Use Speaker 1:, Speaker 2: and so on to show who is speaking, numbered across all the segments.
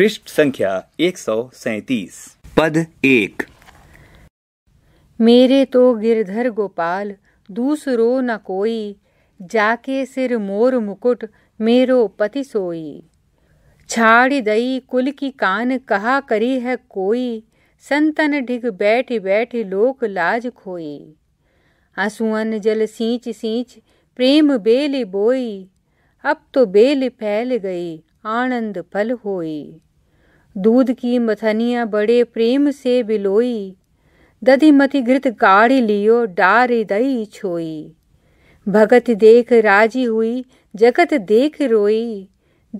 Speaker 1: पृष्ठ संख्या एक सौ सैतीस पद एक
Speaker 2: मेरे तो गिरधर गोपाल दूसरो न कोई जाके सिर मोर मुकुट मेरो पति सोई छाड़ दई कुल की कान कहा करी है कोई संतन ढिग बैठ बैठ लोक लाज खोई आंसुअन जल सींच सींच प्रेम बेल बोई अब तो बेल फैल गई आनंद फल होई दूध की मथनिया बड़े प्रेम से बिलोई दधि मति घृत काढ़ी लियो डारे दई छोई भगत देख राजी हुई जगत देख रोई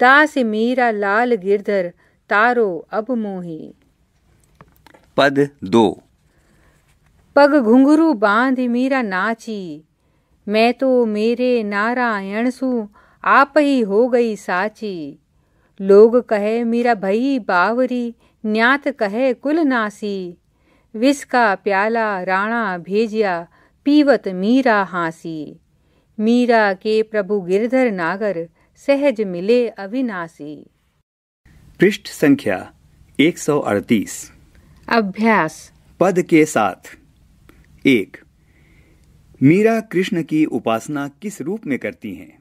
Speaker 2: दास मीरा लाल गिरधर तारो अब मोही
Speaker 1: पद दो
Speaker 2: पग घुंघरू बांध मीरा नाची मैं तो मेरे नारायण सु आप ही हो गई साची लोग कहे मीरा भई बावरी न्यात कहे कुल विष का प्याला राणा भेजिया पीवत मीरा हाँसी मीरा के प्रभु गिरधर नागर सहज मिले अविनाशी
Speaker 1: पृष्ठ संख्या 138 अभ्यास पद के साथ एक मीरा कृष्ण की उपासना किस रूप में करती हैं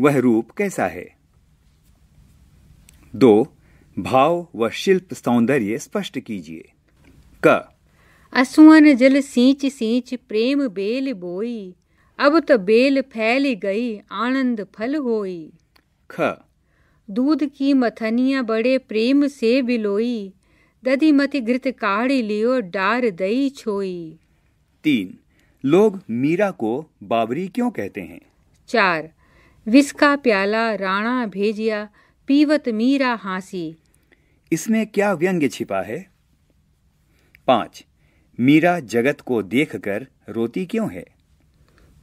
Speaker 1: वह रूप कैसा है दो भाव व शिल्प सौंदर्य स्पष्ट कीजिए क
Speaker 2: असुअन जल सींच सींच प्रेम बेल बोई अब तो बेल फैल गई आनंद फल होई ख दूध की मथनिया बड़े प्रेम से बिलोई दधी मति घृत काढ़ी लियो डार दई छोई
Speaker 1: तीन लोग मीरा को बाबरी क्यों कहते हैं
Speaker 2: चार विस्का प्याला राणा भेजिया पीवत मीरा हासी
Speaker 1: इसमें क्या व्यंग्य छिपा है पांच मीरा जगत को देखकर रोती क्यों है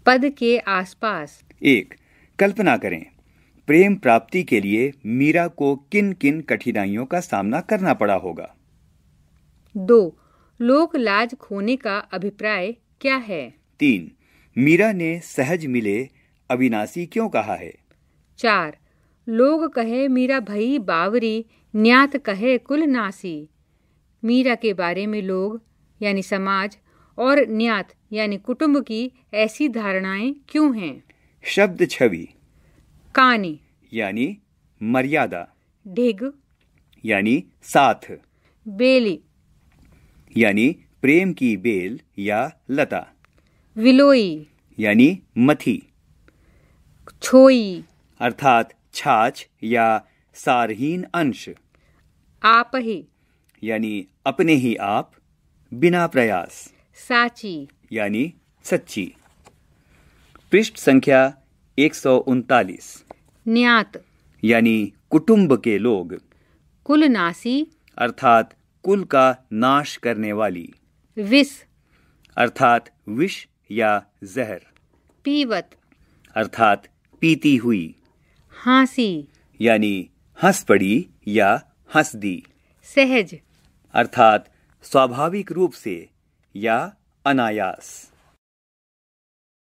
Speaker 2: पद के आसपास
Speaker 1: एक कल्पना करें प्रेम प्राप्ति के लिए मीरा को किन किन कठिनाइयों का सामना करना पड़ा होगा
Speaker 2: दो लोक लाज खोने का अभिप्राय क्या है
Speaker 1: तीन मीरा ने सहज मिले अविनाशी क्यों कहा है
Speaker 2: चार लोग कहे मीरा भई बावरी न्यात कहे कुल नासी मीरा के बारे में लोग यानी समाज और न्यात यानी कुटुंब की ऐसी धारणाएं क्यों हैं
Speaker 1: शब्द छवि कानी यानी मर्यादा ढिग यानी साथ बेली यानी प्रेम की बेल या लता विलोई यानी मथी छोई अर्थात छाछ या सारहीन अंश आप ही यानी अपने ही आप बिना प्रयास साची यानी सच्ची पृष्ठ संख्या एक सौ उनतालीस न्यात यानी कुटुंब के लोग
Speaker 2: कुलनासी
Speaker 1: अर्थात कुल का नाश करने वाली विष अर्थात विष या जहर पीवत अर्थात पीती हुई हाँसी यानी हंस पड़ी या हंस दी सहज अर्थात स्वाभाविक रूप से या अनायास